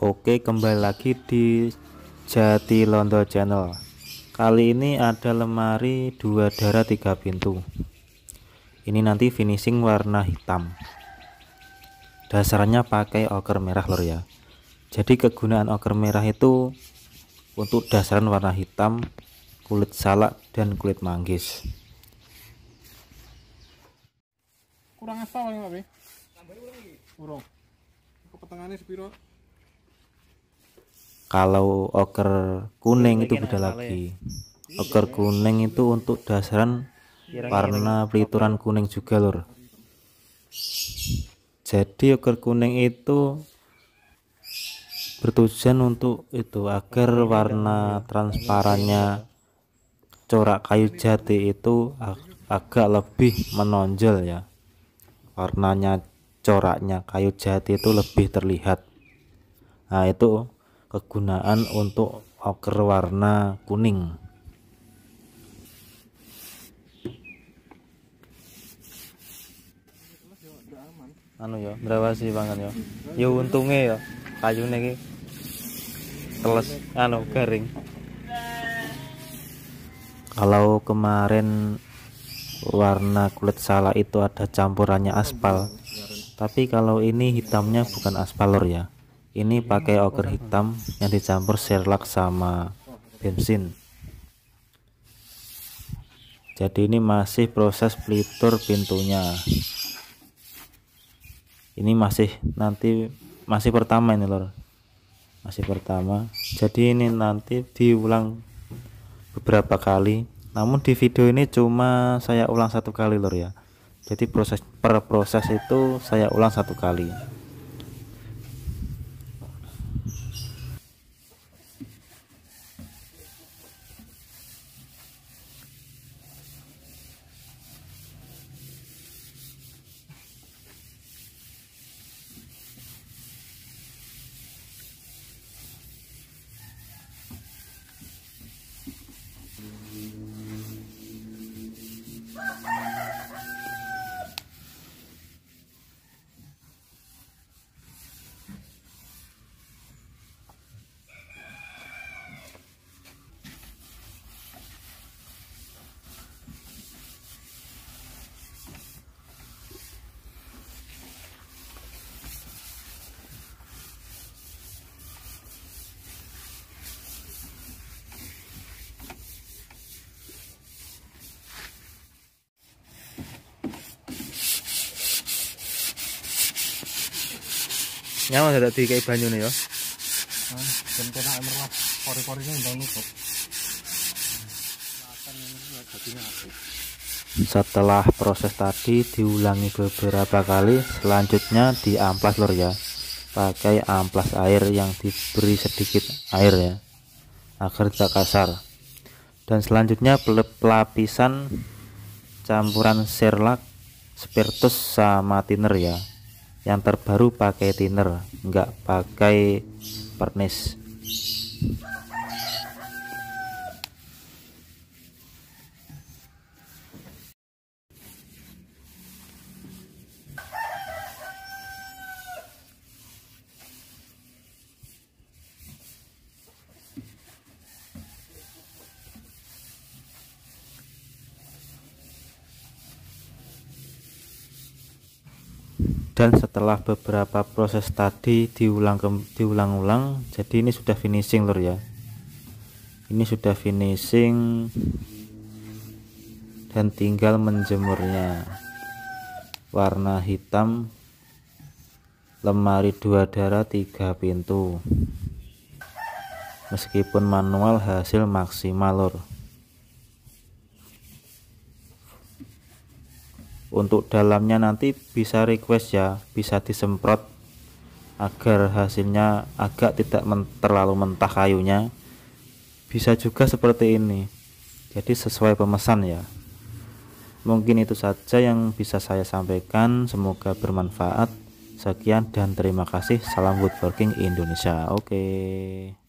Oke kembali lagi di Jati Londo Channel Kali ini ada lemari dua darah tiga pintu Ini nanti finishing warna hitam Dasarnya pakai oker merah lor ya Jadi kegunaan oker merah itu Untuk dasaran warna hitam Kulit salak dan kulit manggis Kurang apa ini Pak Kurang. Kurang. sepiro? kalau oker kuning itu beda ya. lagi oker kuning itu untuk dasaran warna pelituran kuning juga lur jadi oker kuning itu bertujuan untuk itu agar warna transparannya ya. corak kayu jati itu agak lebih menonjol ya warnanya coraknya kayu jati itu lebih terlihat nah itu kegunaan untuk oker warna kuning anu ya berapa sih bangan ya ya untungnya ya kayunya ki teles anu garing kalau kemarin warna kulit salah itu ada campurannya aspal tapi kalau ini hitamnya bukan aspalor ya ini pakai oker hitam yang dicampur serlak sama bensin jadi ini masih proses pelitur pintunya ini masih nanti masih pertama ini lor masih pertama jadi ini nanti diulang beberapa kali namun di video ini cuma saya ulang satu kali lor ya jadi proses per proses itu saya ulang satu kali nyaman tidak di kayak banyu nih ya dan kena pori-porinya udah nutup setelah proses tadi diulangi beberapa kali selanjutnya diamplas lor ya pakai amplas air yang diberi sedikit air ya agar tidak kasar dan selanjutnya pelapisan campuran serlak spiritus sama thinner ya yang terbaru pakai thinner nggak pakai pernis dan setelah beberapa proses tadi diulang diulang-ulang jadi ini sudah finishing lur ya ini sudah finishing dan tinggal menjemurnya warna hitam lemari dua darah tiga pintu meskipun manual hasil maksimal lor. untuk dalamnya nanti bisa request ya bisa disemprot agar hasilnya agak tidak men terlalu mentah kayunya bisa juga seperti ini jadi sesuai pemesan ya mungkin itu saja yang bisa saya sampaikan semoga bermanfaat sekian dan terima kasih salam woodworking Indonesia oke okay.